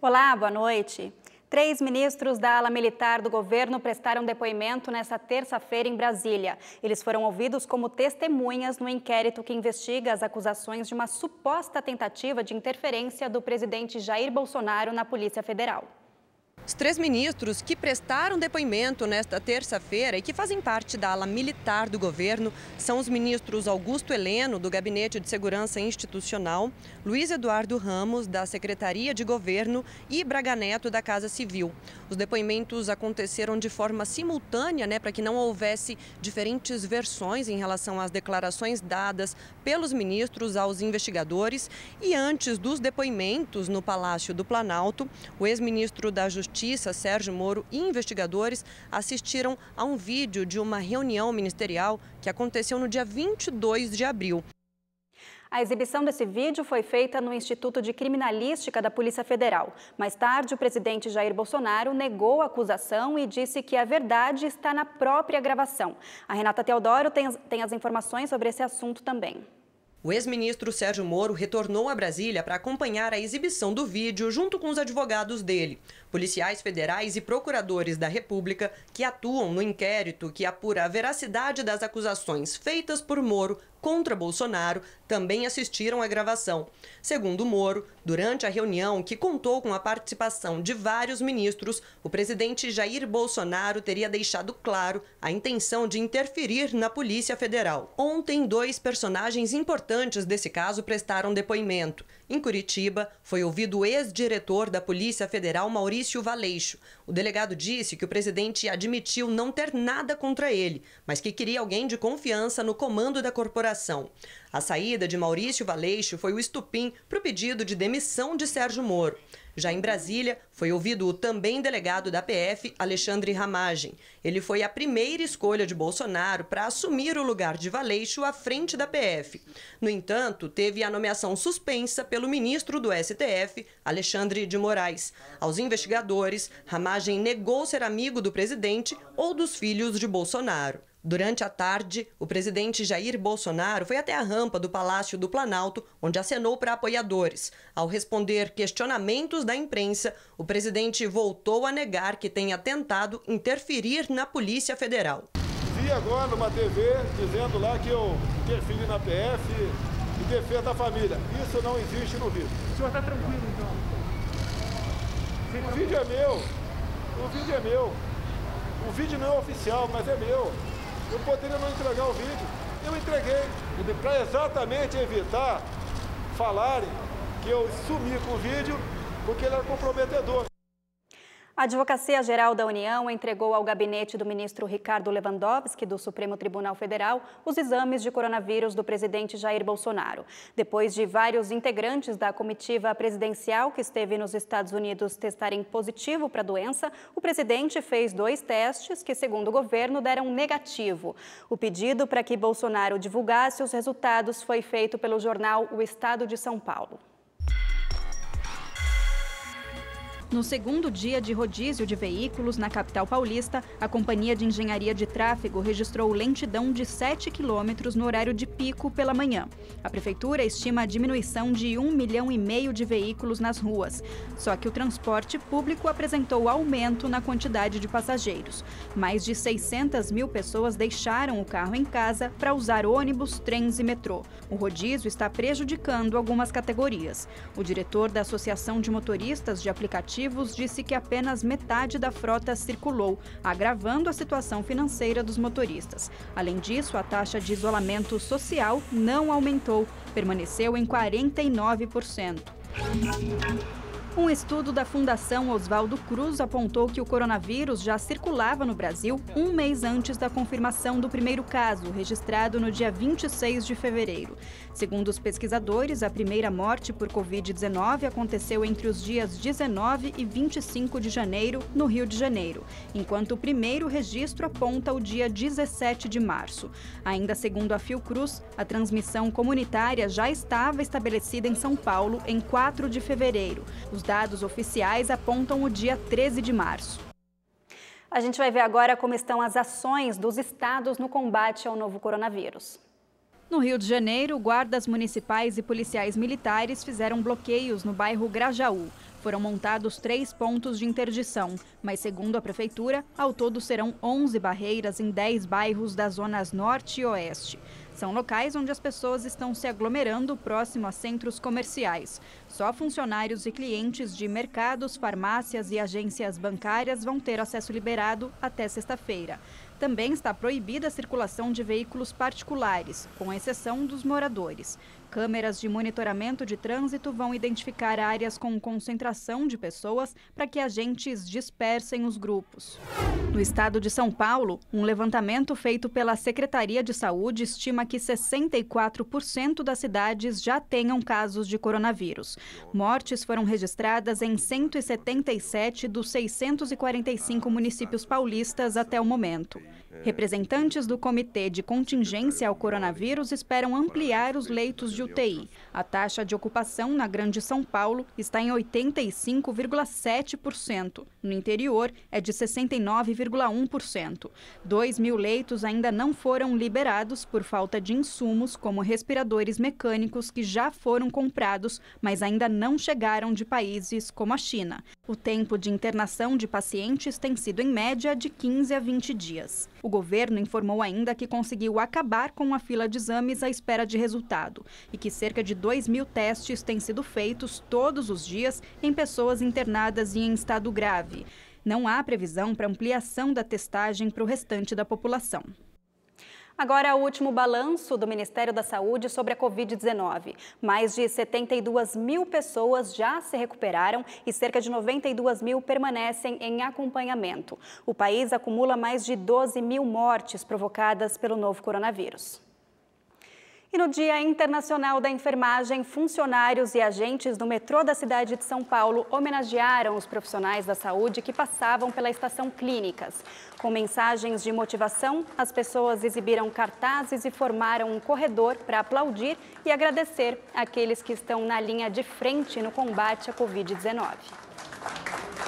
Olá, boa noite. Três ministros da ala militar do governo prestaram depoimento nesta terça-feira em Brasília. Eles foram ouvidos como testemunhas no inquérito que investiga as acusações de uma suposta tentativa de interferência do presidente Jair Bolsonaro na Polícia Federal. Os três ministros que prestaram depoimento nesta terça-feira e que fazem parte da ala militar do governo são os ministros Augusto Heleno, do Gabinete de Segurança Institucional, Luiz Eduardo Ramos, da Secretaria de Governo e Braga Neto, da Casa Civil. Os depoimentos aconteceram de forma simultânea, né, para que não houvesse diferentes versões em relação às declarações dadas pelos ministros aos investigadores. E antes dos depoimentos no Palácio do Planalto, o ex-ministro da Justiça Justiça, Sérgio Moro e investigadores assistiram a um vídeo de uma reunião ministerial que aconteceu no dia 22 de abril. A exibição desse vídeo foi feita no Instituto de Criminalística da Polícia Federal. Mais tarde, o presidente Jair Bolsonaro negou a acusação e disse que a verdade está na própria gravação. A Renata Teodoro tem as, tem as informações sobre esse assunto também. O ex-ministro Sérgio Moro retornou a Brasília para acompanhar a exibição do vídeo junto com os advogados dele, policiais federais e procuradores da República que atuam no inquérito que apura a veracidade das acusações feitas por Moro contra Bolsonaro também assistiram à gravação. Segundo Moro, durante a reunião, que contou com a participação de vários ministros, o presidente Jair Bolsonaro teria deixado claro a intenção de interferir na Polícia Federal. Ontem, dois personagens importantes importantes desse caso prestaram depoimento. Em Curitiba, foi ouvido o ex-diretor da Polícia Federal, Maurício Valeixo. O delegado disse que o presidente admitiu não ter nada contra ele, mas que queria alguém de confiança no comando da corporação. A saída de Maurício Valeixo foi o estupim para o pedido de demissão de Sérgio Moro. Já em Brasília, foi ouvido o também delegado da PF, Alexandre Ramagem. Ele foi a primeira escolha de Bolsonaro para assumir o lugar de Valeixo à frente da PF. No entanto, teve a nomeação suspensa pelo ministro do STF, Alexandre de Moraes. Aos investigadores, Ramagem negou ser amigo do presidente ou dos filhos de Bolsonaro. Durante a tarde, o presidente Jair Bolsonaro foi até a rampa do Palácio do Planalto, onde acenou para apoiadores. Ao responder questionamentos da imprensa, o presidente voltou a negar que tenha tentado interferir na Polícia Federal. Vi agora numa TV dizendo lá que eu interferi na PF e defendo a família. Isso não existe no vídeo. O senhor está tranquilo, então? O vídeo é meu. O vídeo é meu. O vídeo não é oficial, mas é meu. Eu poderia não entregar o vídeo. Eu entreguei. Para é exatamente evitar falarem que eu sumi com o vídeo porque ele era comprometedor. A Advocacia Geral da União entregou ao gabinete do ministro Ricardo Lewandowski, do Supremo Tribunal Federal, os exames de coronavírus do presidente Jair Bolsonaro. Depois de vários integrantes da comitiva presidencial que esteve nos Estados Unidos testarem positivo para a doença, o presidente fez dois testes que, segundo o governo, deram negativo. O pedido para que Bolsonaro divulgasse os resultados foi feito pelo jornal O Estado de São Paulo. No segundo dia de rodízio de veículos na capital paulista, a Companhia de Engenharia de Tráfego registrou lentidão de 7 quilômetros no horário de pico pela manhã. A prefeitura estima a diminuição de 1 milhão e meio de veículos nas ruas. Só que o transporte público apresentou aumento na quantidade de passageiros. Mais de 600 mil pessoas deixaram o carro em casa para usar ônibus, trens e metrô. O rodízio está prejudicando algumas categorias. O diretor da Associação de Motoristas de Aplicativos aplicativos disse que apenas metade da frota circulou, agravando a situação financeira dos motoristas. Além disso, a taxa de isolamento social não aumentou, permaneceu em 49%. Um estudo da Fundação Oswaldo Cruz apontou que o coronavírus já circulava no Brasil um mês antes da confirmação do primeiro caso, registrado no dia 26 de fevereiro. Segundo os pesquisadores, a primeira morte por Covid-19 aconteceu entre os dias 19 e 25 de janeiro, no Rio de Janeiro, enquanto o primeiro registro aponta o dia 17 de março. Ainda segundo a Fiocruz, a transmissão comunitária já estava estabelecida em São Paulo em 4 de fevereiro. Os Dados oficiais apontam o dia 13 de março. A gente vai ver agora como estão as ações dos estados no combate ao novo coronavírus. No Rio de Janeiro, guardas municipais e policiais militares fizeram bloqueios no bairro Grajaú. Foram montados três pontos de interdição, mas, segundo a prefeitura, ao todo serão 11 barreiras em 10 bairros das zonas norte e oeste. São locais onde as pessoas estão se aglomerando próximo a centros comerciais. Só funcionários e clientes de mercados, farmácias e agências bancárias vão ter acesso liberado até sexta-feira. Também está proibida a circulação de veículos particulares, com exceção dos moradores. Câmeras de monitoramento de trânsito vão identificar áreas com concentração de pessoas para que agentes dispersem os grupos. No estado de São Paulo, um levantamento feito pela Secretaria de Saúde estima que 64% das cidades já tenham casos de coronavírus. Mortes foram registradas em 177 dos 645 municípios paulistas até o momento. Representantes do Comitê de Contingência ao Coronavírus esperam ampliar os leitos de UTI. A taxa de ocupação na Grande São Paulo está em 85,7%. No interior, é de 69,1%. 2 mil leitos ainda não foram liberados por falta de insumos, como respiradores mecânicos que já foram comprados, mas ainda não chegaram de países como a China. O tempo de internação de pacientes tem sido, em média, de 15 a 20 dias. O governo informou ainda que conseguiu acabar com a fila de exames à espera de resultado e que cerca de 2 mil testes têm sido feitos todos os dias em pessoas internadas e em estado grave. Não há previsão para ampliação da testagem para o restante da população. Agora, o último balanço do Ministério da Saúde sobre a Covid-19. Mais de 72 mil pessoas já se recuperaram e cerca de 92 mil permanecem em acompanhamento. O país acumula mais de 12 mil mortes provocadas pelo novo coronavírus. E no Dia Internacional da Enfermagem, funcionários e agentes do metrô da cidade de São Paulo homenagearam os profissionais da saúde que passavam pela estação Clínicas. Com mensagens de motivação, as pessoas exibiram cartazes e formaram um corredor para aplaudir e agradecer aqueles que estão na linha de frente no combate à Covid-19.